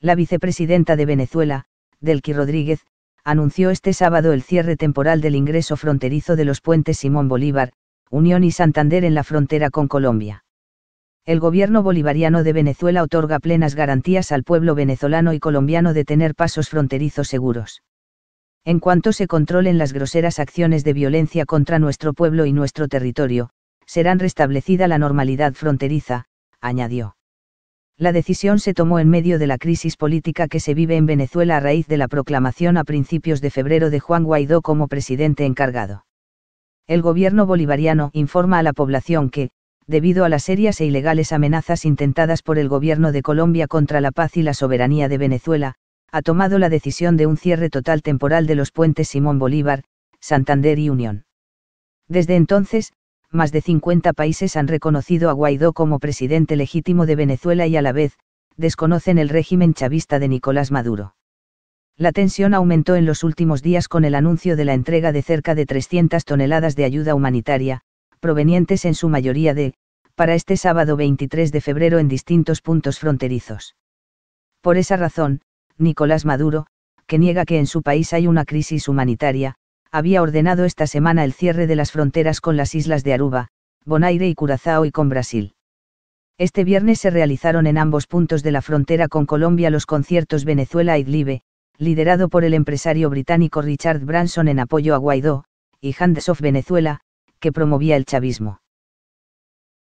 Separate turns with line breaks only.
la vicepresidenta de Venezuela, Delqui Rodríguez, anunció este sábado el cierre temporal del ingreso fronterizo de los puentes Simón Bolívar, Unión y Santander en la frontera con Colombia. El gobierno bolivariano de Venezuela otorga plenas garantías al pueblo venezolano y colombiano de tener pasos fronterizos seguros. En cuanto se controlen las groseras acciones de violencia contra nuestro pueblo y nuestro territorio, serán restablecida la normalidad fronteriza, añadió. La decisión se tomó en medio de la crisis política que se vive en Venezuela a raíz de la proclamación a principios de febrero de Juan Guaidó como presidente encargado. El gobierno bolivariano informa a la población que, debido a las serias e ilegales amenazas intentadas por el gobierno de Colombia contra la paz y la soberanía de Venezuela, ha tomado la decisión de un cierre total temporal de los puentes Simón Bolívar, Santander y Unión. Desde entonces, más de 50 países han reconocido a Guaidó como presidente legítimo de Venezuela y a la vez, desconocen el régimen chavista de Nicolás Maduro. La tensión aumentó en los últimos días con el anuncio de la entrega de cerca de 300 toneladas de ayuda humanitaria, provenientes en su mayoría de, para este sábado 23 de febrero en distintos puntos fronterizos. Por esa razón, Nicolás Maduro, que niega que en su país hay una crisis humanitaria, había ordenado esta semana el cierre de las fronteras con las islas de Aruba, Bonaire y Curazao y con Brasil. Este viernes se realizaron en ambos puntos de la frontera con Colombia los conciertos Venezuela Glibe, liderado por el empresario británico Richard Branson en apoyo a Guaidó, y Hands of Venezuela, que promovía el chavismo.